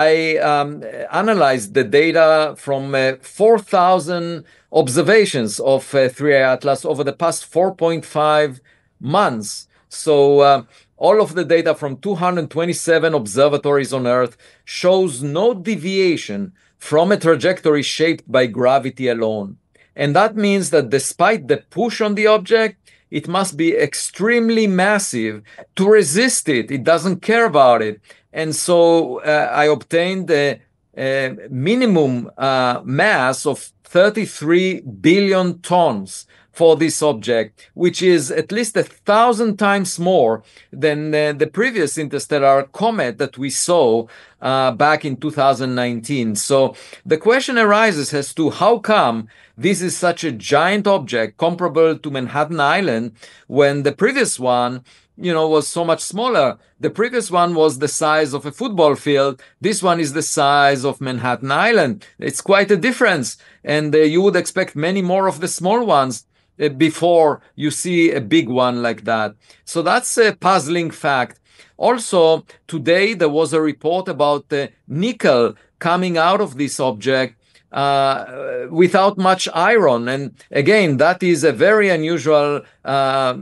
I um, analyzed the data from uh, 4,000 observations of uh, 3A Atlas over the past 4.5 months. So uh, all of the data from 227 observatories on Earth shows no deviation from a trajectory shaped by gravity alone. And that means that despite the push on the object, it must be extremely massive to resist it. It doesn't care about it. And so uh, I obtained a, a minimum uh, mass of 33 billion tons for this object, which is at least a thousand times more than uh, the previous interstellar comet that we saw uh, back in 2019. So the question arises as to how come this is such a giant object comparable to Manhattan Island when the previous one you know was so much smaller the previous one was the size of a football field this one is the size of manhattan island it's quite a difference and uh, you would expect many more of the small ones uh, before you see a big one like that. So that's a puzzling fact. Also, today there was a report about the nickel coming out of this object uh, without much iron. And again, that is a very unusual uh,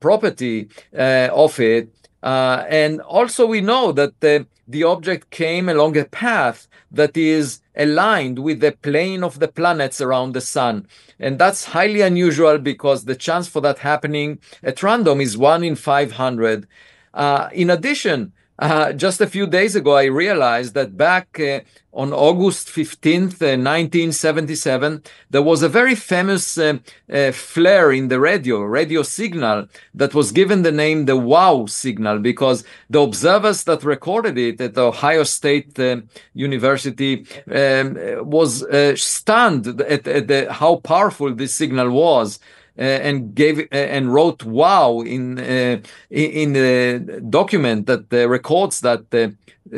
property uh, of it. Uh, and also, we know that the, the object came along a path that is aligned with the plane of the planets around the sun. And that's highly unusual because the chance for that happening at random is one in 500. Uh, in addition, uh, just a few days ago, I realized that back uh, on August 15th, uh, 1977, there was a very famous uh, uh, flare in the radio, radio signal, that was given the name the wow signal because the observers that recorded it at Ohio State uh, University um, was stunned at, at the, how powerful this signal was. Uh, and gave uh, and wrote "Wow" in uh, in the document that records that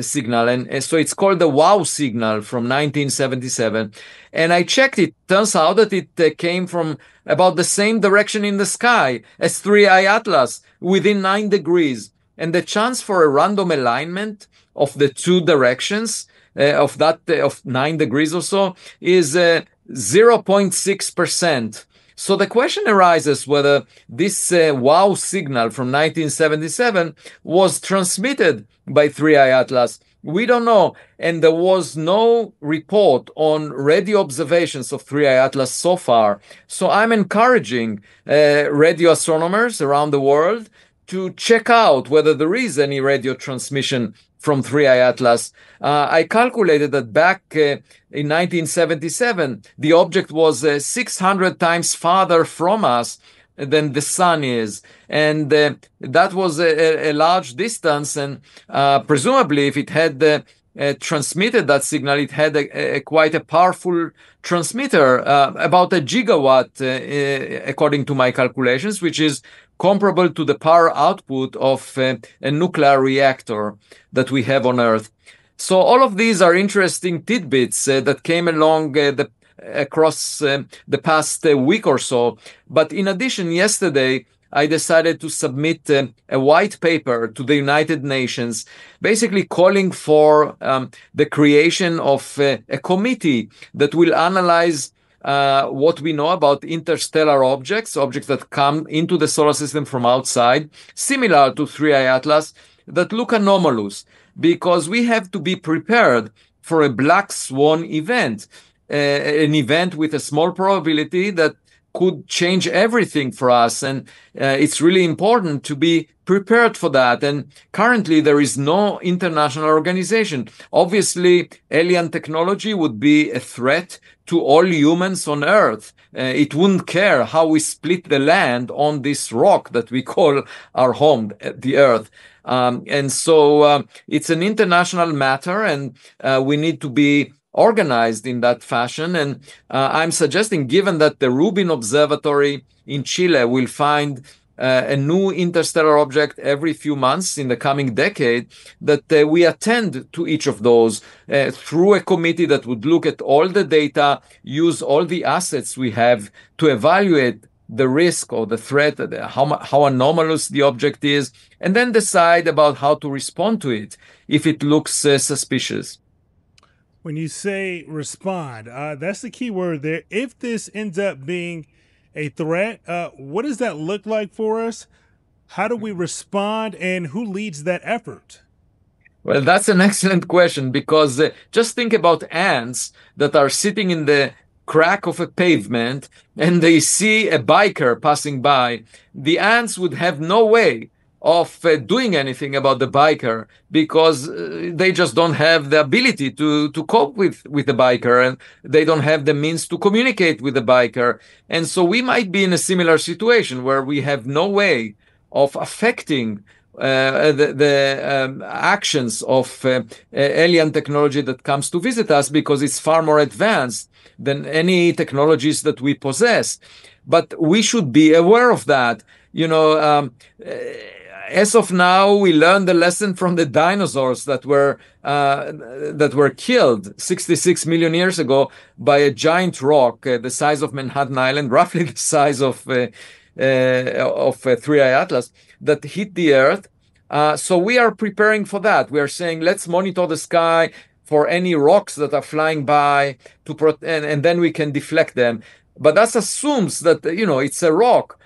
signal, and so it's called the "Wow" signal from 1977. And I checked it. Turns out that it came from about the same direction in the sky as 3i Atlas, within nine degrees, and the chance for a random alignment of the two directions uh, of that uh, of nine degrees or so is uh, 0.6 percent so the question arises whether this uh, wow signal from 1977 was transmitted by 3i Atlas. We don't know. And there was no report on radio observations of 3i Atlas so far. So I'm encouraging uh, radio astronomers around the world to check out whether there is any radio transmission from 3i Atlas. Uh, I calculated that back uh, in 1977, the object was uh, 600 times farther from us than the sun is. And uh, that was a, a, large distance. And uh, presumably, if it had uh, transmitted that signal, it had a, a quite a powerful transmitter, uh, about a gigawatt, uh, uh, according to my calculations, which is comparable to the power output of uh, a nuclear reactor that we have on Earth. So all of these are interesting tidbits that came along the across the past week or so. But in addition, yesterday I decided to submit uh, a white paper to the United Nations, basically calling for um, the creation of uh, a committee that will analyze uh, what we know about interstellar objects, objects that come into the solar system from outside, similar to 3I Atlas, that look anomalous, because we have to be prepared for a black swan event. Uh, an event with a small probability that could change everything for us. And uh, it's really important to be prepared for that. And currently, there is no international organization. Obviously, alien technology would be a threat to all humans on Earth. Uh, it wouldn't care how we split the land on this rock that we call our home, the Earth. Um, and so uh, it's an international matter, and uh, we need to be organized in that fashion. And uh, I'm suggesting, given that the Rubin Observatory in Chile will find uh, a new interstellar object every few months in the coming decade, that uh, we attend to each of those uh, through a committee that would look at all the data, use all the assets we have to evaluate the risk or the threat, how, how anomalous the object is, and then decide about how to respond to it if it looks uh, suspicious when you say respond, uh, that's the key word there. If this ends up being a threat, uh, what does that look like for us? How do we respond, and who leads that effort? Well, that's an excellent question because uh, just think about ants that are sitting in the crack of a pavement and they see a biker passing by. The ants would have no way of uh, doing anything about the biker because uh, they just don't have the ability to to cope with with the biker and they don't have the means to communicate with the biker and so we might be in a similar situation where we have no way of affecting uh, the, the um, actions of uh, alien technology that comes to visit us because it's far more advanced than any technologies that we possess but we should be aware of that you know um, uh, as of now, we learned the lesson from the dinosaurs that were uh, that were killed 66 million years ago by a giant rock uh, the size of Manhattan Island, roughly the size of uh, uh of uh, Three Eye Atlas, that hit the Earth. Uh, so we are preparing for that. We are saying let's monitor the sky for any rocks that are flying by to pro- and, and then we can deflect them. But that assumes that you know it's a rock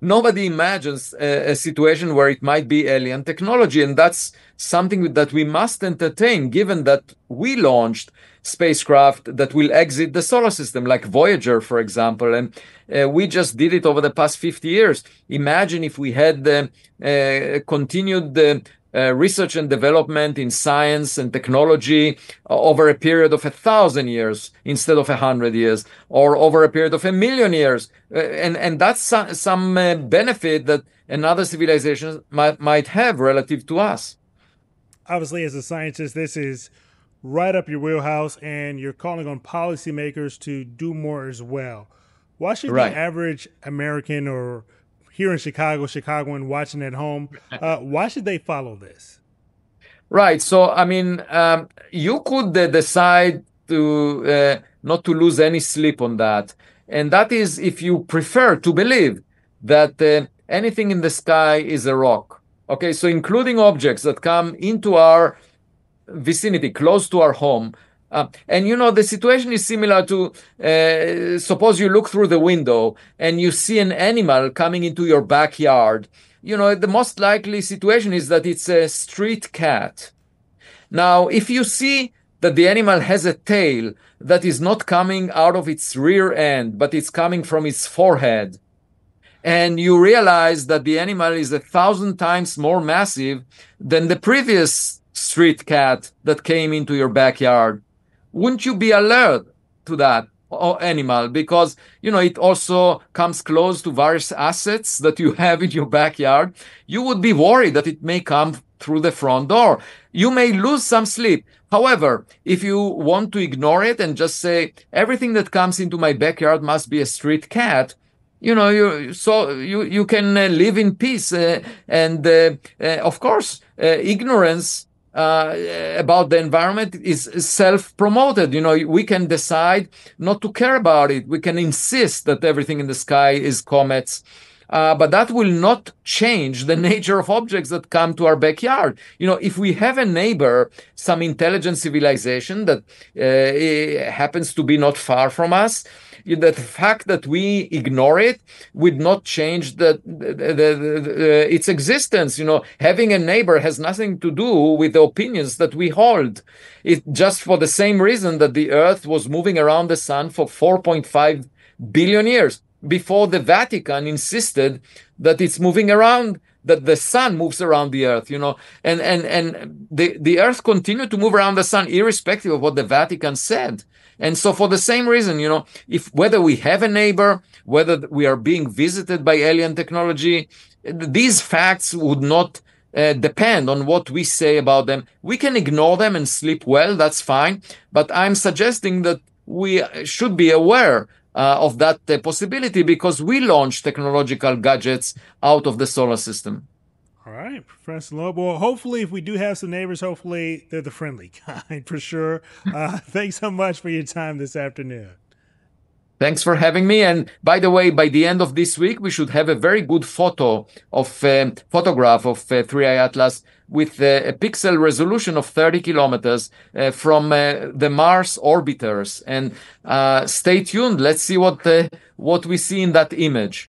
nobody imagines a, a, situation where it might be alien technology. And that's something that we must entertain, given that we launched spacecraft that will exit the solar system, like Voyager, for example. And uh, we just did it over the past 50 years. Imagine if we had uh, uh, continued uh, uh, research and development in science and technology uh, over a period of a thousand years instead of a hundred years, or over a period of a million years, uh, and and that's some, some benefit that another civilization might might have relative to us. Obviously, as a scientist, this is right up your wheelhouse, and you're calling on policymakers to do more as well. Why should right. the average American or here in Chicago, Chicagoan watching at home, uh, why should they follow this? Right. So, I mean, um, you could uh, decide to uh, not to lose any sleep on that, and that is if you prefer to believe that uh, anything in the sky is a rock. Okay. So, including objects that come into our vicinity, close to our home, uh, and you know, the situation is similar to uh, suppose you look through the window and you see an animal coming into your backyard. You know, the most likely situation is that it's a street cat. Now, if you see that the animal has a tail that is not coming out of its rear end, but it's coming from its forehead, and you realize that the animal is a thousand times more massive than the previous street cat that came into your backyard wouldn't you be alert to that or animal because you know it also comes close to various assets that you have in your backyard you would be worried that it may come through the front door you may lose some sleep however if you want to ignore it and just say everything that comes into my backyard must be a street cat you know you so you you can uh, live in peace uh, and uh, uh, of course uh, ignorance uh, about the environment is self-promoted. You know, we can decide not to care about it. We can insist that everything in the sky is comets uh, but that will not change the nature of objects that come to our backyard. You know, if we have a neighbor, some intelligent civilization that uh, happens to be not far from us, the fact that we ignore it would not change the, the, the, the, its existence. You know, having a neighbor has nothing to do with the opinions that we hold. It just for the same reason that the Earth was moving around the sun for 4.5 billion years before the Vatican insisted that it's moving around that the sun moves around the earth you know and and and the the earth continued to move around the sun irrespective of what the vatican said and so for the same reason you know if whether we have a neighbor whether we are being visited by alien technology these facts would not uh, depend on what we say about them we can ignore them and sleep well that's fine but i'm suggesting that we should be aware uh, of that uh, possibility because we launch technological gadgets out of the solar system. All right, Professor Loeb. Well, hopefully, if we do have some neighbors, hopefully they're the friendly kind for sure. Uh, thanks so much for your time this afternoon. Thanks for having me. And by the way, by the end of this week, we should have a very good photo of um, photograph of uh, 3i Atlas with uh, a pixel resolution of 30 kilometers uh, from uh, the Mars orbiters. And uh, stay tuned. Let's see what uh, what we see in that image.